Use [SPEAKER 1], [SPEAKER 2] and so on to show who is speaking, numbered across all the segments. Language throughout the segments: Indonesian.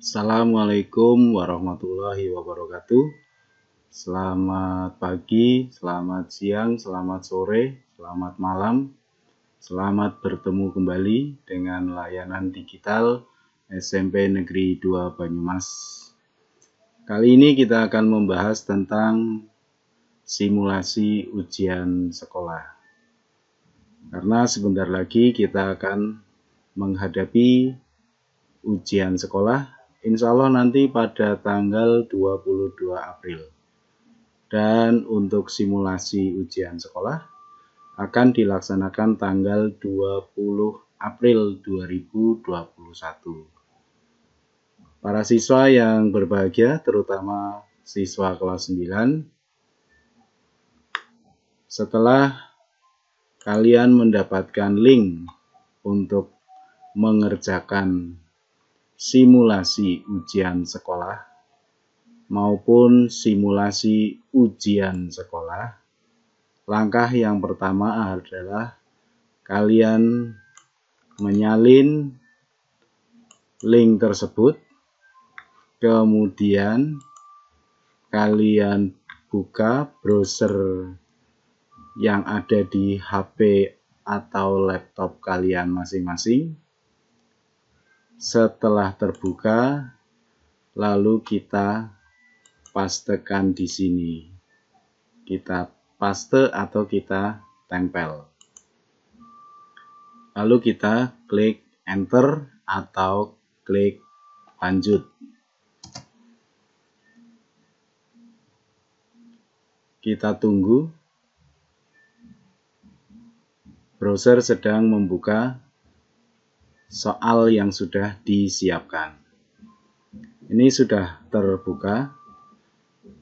[SPEAKER 1] Assalamualaikum warahmatullahi wabarakatuh. Selamat pagi, selamat siang, selamat sore, selamat malam. Selamat bertemu kembali dengan layanan digital SMP Negeri 2 Banyumas. Kali ini kita akan membahas tentang simulasi ujian sekolah. Karena sebentar lagi kita akan menghadapi ujian sekolah Insya Allah nanti pada tanggal 22 April. Dan untuk simulasi ujian sekolah akan dilaksanakan tanggal 20 April 2021. Para siswa yang berbahagia, terutama siswa kelas 9, setelah kalian mendapatkan link untuk mengerjakan simulasi ujian sekolah maupun simulasi ujian sekolah. Langkah yang pertama adalah kalian menyalin link tersebut, kemudian kalian buka browser yang ada di HP atau laptop kalian masing-masing setelah terbuka, lalu kita pastekan di sini. Kita paste atau kita tempel. Lalu kita klik enter atau klik lanjut. Kita tunggu. Browser sedang membuka soal yang sudah disiapkan. Ini sudah terbuka.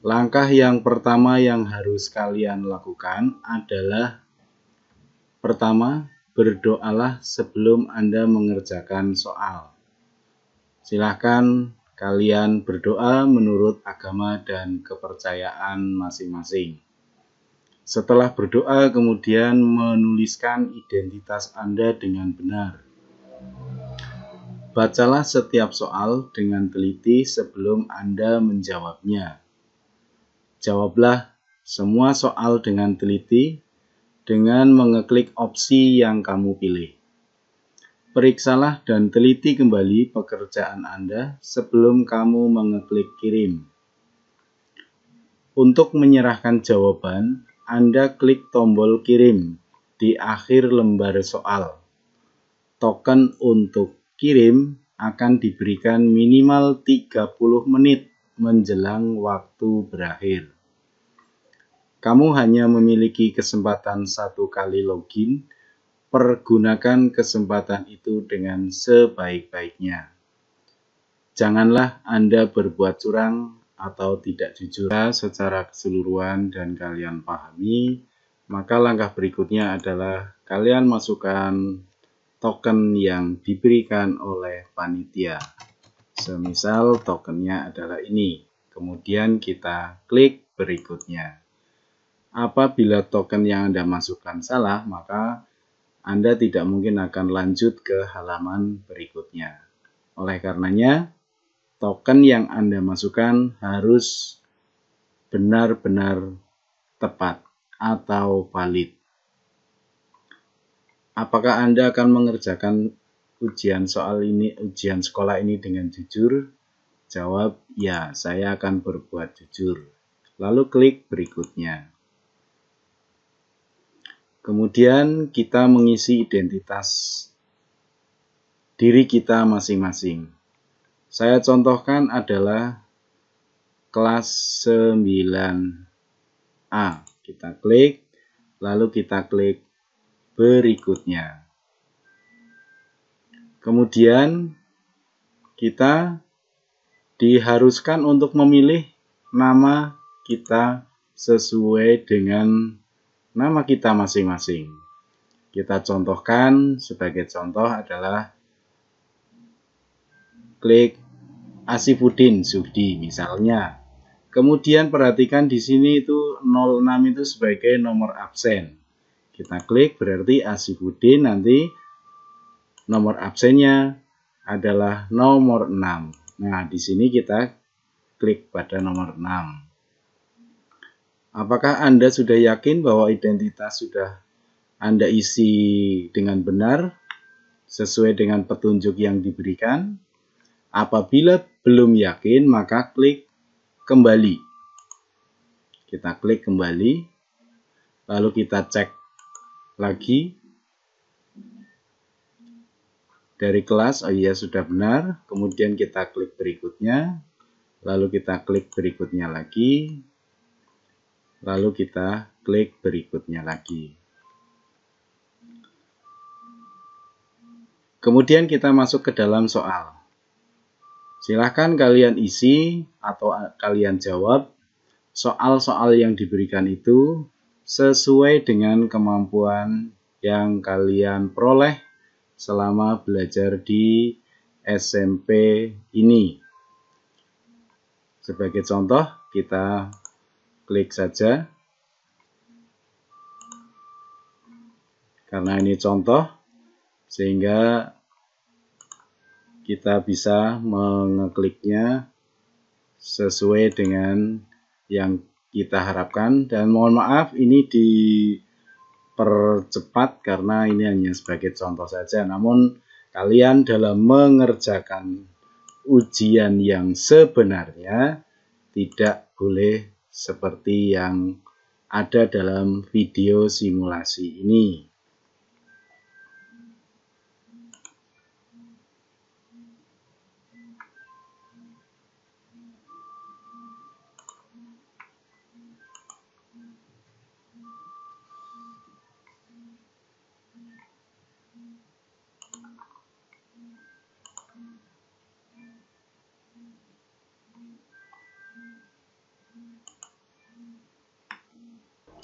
[SPEAKER 1] Langkah yang pertama yang harus kalian lakukan adalah pertama, berdoalah sebelum Anda mengerjakan soal. Silahkan kalian berdoa menurut agama dan kepercayaan masing-masing. Setelah berdoa, kemudian menuliskan identitas Anda dengan benar. Bacalah setiap soal dengan teliti sebelum Anda menjawabnya. Jawablah semua soal dengan teliti dengan mengeklik opsi yang kamu pilih. Periksalah dan teliti kembali pekerjaan Anda sebelum kamu mengeklik kirim. Untuk menyerahkan jawaban, Anda klik tombol kirim di akhir lembar soal token untuk kirim akan diberikan minimal 30 menit menjelang waktu berakhir. Kamu hanya memiliki kesempatan satu kali login, pergunakan kesempatan itu dengan sebaik-baiknya. Janganlah Anda berbuat curang atau tidak jujur secara keseluruhan dan kalian pahami, maka langkah berikutnya adalah kalian masukkan token yang diberikan oleh panitia. Semisal tokennya adalah ini. Kemudian kita klik berikutnya. Apabila token yang Anda masukkan salah, maka Anda tidak mungkin akan lanjut ke halaman berikutnya. Oleh karenanya, token yang Anda masukkan harus benar-benar tepat atau valid. Apakah Anda akan mengerjakan ujian soal ini, ujian sekolah ini dengan jujur? Jawab, ya, saya akan berbuat jujur. Lalu klik berikutnya. Kemudian kita mengisi identitas diri kita masing-masing. Saya contohkan adalah kelas 9A. Kita klik, lalu kita klik berikutnya. Kemudian kita diharuskan untuk memilih nama kita sesuai dengan nama kita masing-masing. Kita contohkan sebagai contoh adalah klik Asifuddin Sudi misalnya. Kemudian perhatikan di sini itu 06 itu sebagai nomor absen. Kita klik berarti Asifuddin nanti nomor absennya adalah nomor 6. Nah, di sini kita klik pada nomor 6. Apakah Anda sudah yakin bahwa identitas sudah Anda isi dengan benar sesuai dengan petunjuk yang diberikan? Apabila belum yakin, maka klik kembali. Kita klik kembali, lalu kita cek lagi dari kelas, oh iya sudah benar. Kemudian kita klik berikutnya, lalu kita klik berikutnya lagi, lalu kita klik berikutnya lagi. Kemudian kita masuk ke dalam soal. Silahkan kalian isi atau kalian jawab soal-soal yang diberikan itu sesuai dengan kemampuan yang kalian peroleh selama belajar di SMP ini. Sebagai contoh, kita klik saja. Karena ini contoh, sehingga kita bisa mengekliknya sesuai dengan yang kita harapkan dan mohon maaf ini dipercepat karena ini hanya sebagai contoh saja namun kalian dalam mengerjakan ujian yang sebenarnya tidak boleh seperti yang ada dalam video simulasi ini.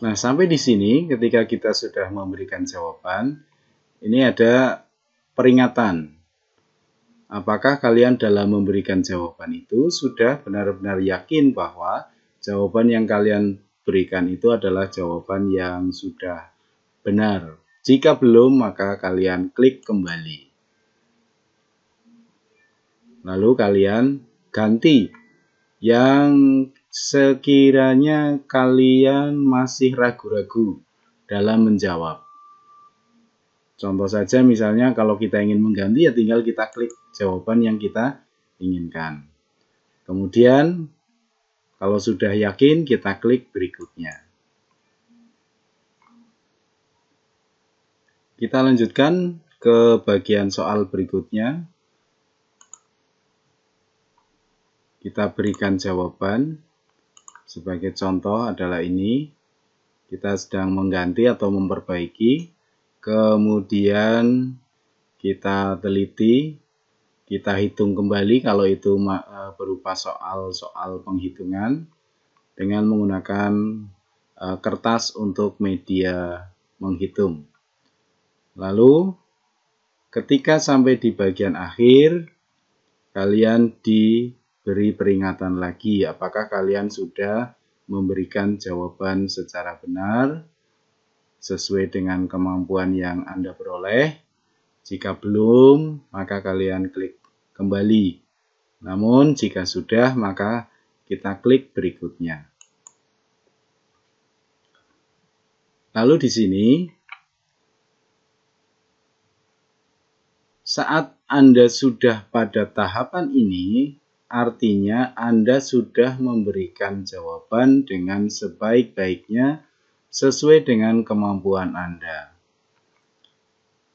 [SPEAKER 1] Nah, sampai di sini ketika kita sudah memberikan jawaban, ini ada peringatan. Apakah kalian dalam memberikan jawaban itu sudah benar-benar yakin bahwa jawaban yang kalian berikan itu adalah jawaban yang sudah benar? Jika belum, maka kalian klik kembali. Lalu kalian ganti yang sekiranya kalian masih ragu-ragu dalam menjawab. Contoh saja misalnya kalau kita ingin mengganti ya tinggal kita klik jawaban yang kita inginkan. Kemudian kalau sudah yakin kita klik berikutnya. Kita lanjutkan ke bagian soal berikutnya. Kita berikan jawaban. Sebagai contoh adalah ini, kita sedang mengganti atau memperbaiki, kemudian kita teliti, kita hitung kembali kalau itu e, berupa soal-soal penghitungan dengan menggunakan e, kertas untuk media menghitung. Lalu, ketika sampai di bagian akhir, kalian di beri peringatan lagi, apakah kalian sudah memberikan jawaban secara benar sesuai dengan kemampuan yang Anda peroleh. Jika belum, maka kalian klik kembali. Namun, jika sudah, maka kita klik berikutnya. Lalu di sini, saat Anda sudah pada tahapan ini, Artinya, Anda sudah memberikan jawaban dengan sebaik-baiknya sesuai dengan kemampuan Anda.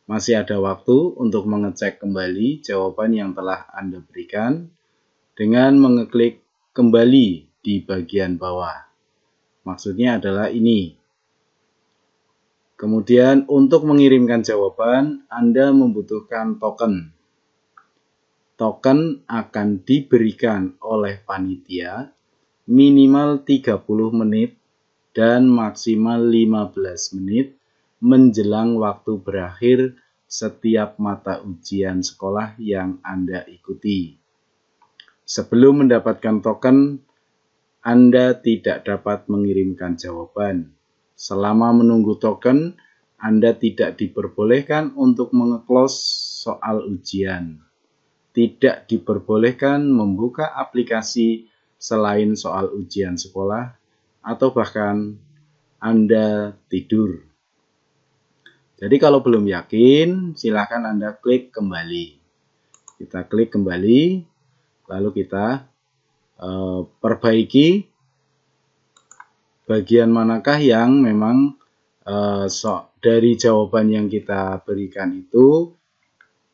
[SPEAKER 1] Masih ada waktu untuk mengecek kembali jawaban yang telah Anda berikan dengan mengeklik kembali di bagian bawah. Maksudnya adalah ini. Kemudian untuk mengirimkan jawaban, Anda membutuhkan token Token akan diberikan oleh panitia minimal 30 menit dan maksimal 15 menit menjelang waktu berakhir setiap mata ujian sekolah yang Anda ikuti. Sebelum mendapatkan token, Anda tidak dapat mengirimkan jawaban. Selama menunggu token, Anda tidak diperbolehkan untuk mengeklos soal ujian tidak diperbolehkan membuka aplikasi selain soal ujian sekolah atau bahkan Anda tidur. Jadi kalau belum yakin, silakan Anda klik kembali. Kita klik kembali, lalu kita e, perbaiki bagian manakah yang memang e, eh, so, dari jawaban yang kita berikan itu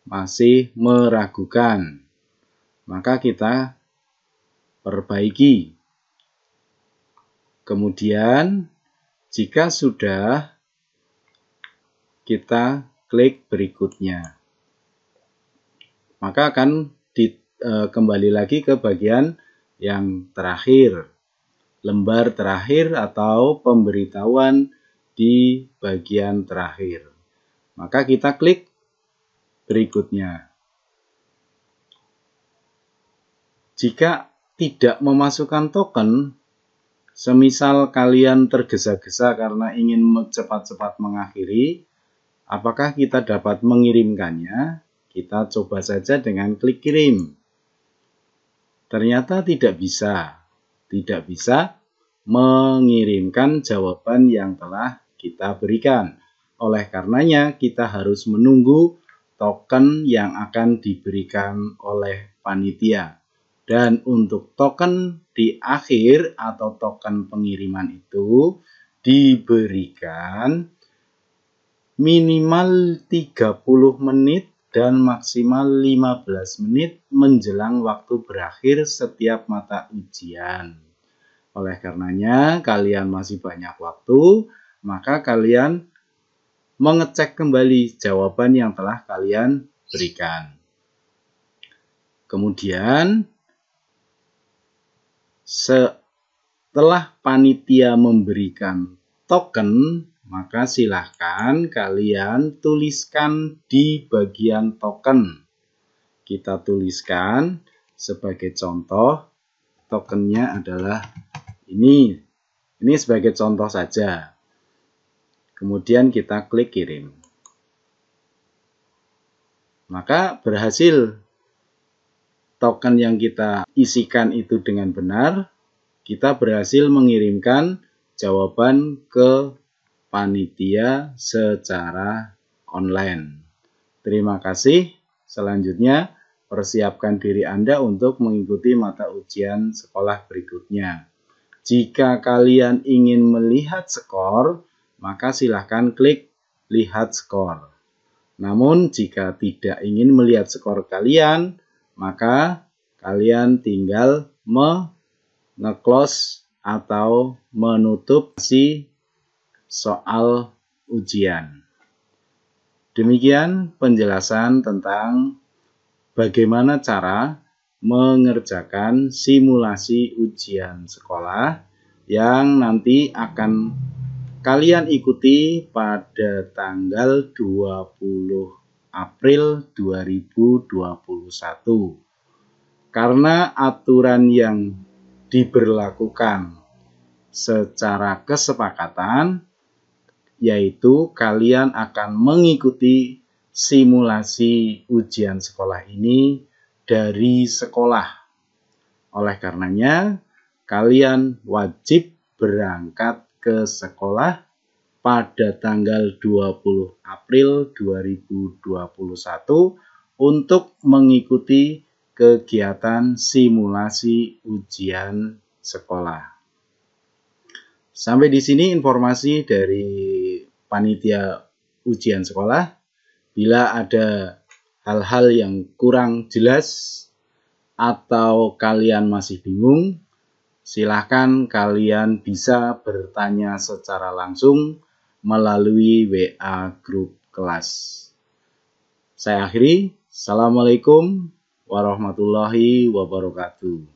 [SPEAKER 1] masih meragukan, maka kita perbaiki. Kemudian, jika sudah, kita klik berikutnya. Maka akan di, e, kembali lagi ke bagian yang terakhir, lembar terakhir atau pemberitahuan di bagian terakhir. Maka kita klik berikutnya. Jika tidak memasukkan token, semisal kalian tergesa-gesa karena ingin cepat-cepat mengakhiri, apakah kita dapat mengirimkannya? Kita coba saja dengan klik kirim. Ternyata tidak bisa. Tidak bisa mengirimkan jawaban yang telah kita berikan. Oleh karenanya, kita harus menunggu token yang akan diberikan oleh panitia. Dan untuk token di akhir atau token pengiriman itu diberikan minimal 30 menit dan maksimal 15 menit menjelang waktu berakhir setiap mata ujian. Oleh karenanya, kalian masih banyak waktu, maka kalian mengecek kembali jawaban yang telah kalian berikan. Kemudian, setelah panitia memberikan token, maka silahkan kalian tuliskan di bagian token. Kita tuliskan sebagai contoh, tokennya adalah ini. Ini sebagai contoh saja. Kemudian kita klik kirim. Maka berhasil token yang kita isikan itu dengan benar, kita berhasil mengirimkan jawaban ke panitia secara online. Terima kasih. Selanjutnya, persiapkan diri Anda untuk mengikuti mata ujian sekolah berikutnya. Jika kalian ingin melihat skor, maka silahkan klik lihat skor. Namun jika tidak ingin melihat skor kalian, maka kalian tinggal nge-close atau menutup si soal ujian. Demikian penjelasan tentang bagaimana cara mengerjakan simulasi ujian sekolah yang nanti akan kalian ikuti pada tanggal 20 April 2021 karena aturan yang diberlakukan secara kesepakatan yaitu kalian akan mengikuti simulasi ujian sekolah ini dari sekolah. Oleh karenanya, kalian wajib berangkat ke sekolah pada tanggal 20 April 2021 untuk mengikuti kegiatan simulasi ujian sekolah. Sampai di sini informasi dari panitia ujian sekolah. Bila ada hal-hal yang kurang jelas atau kalian masih bingung, silahkan kalian bisa bertanya secara langsung melalui WA grup kelas. Saya akhiri, Assalamualaikum warahmatullahi wabarakatuh.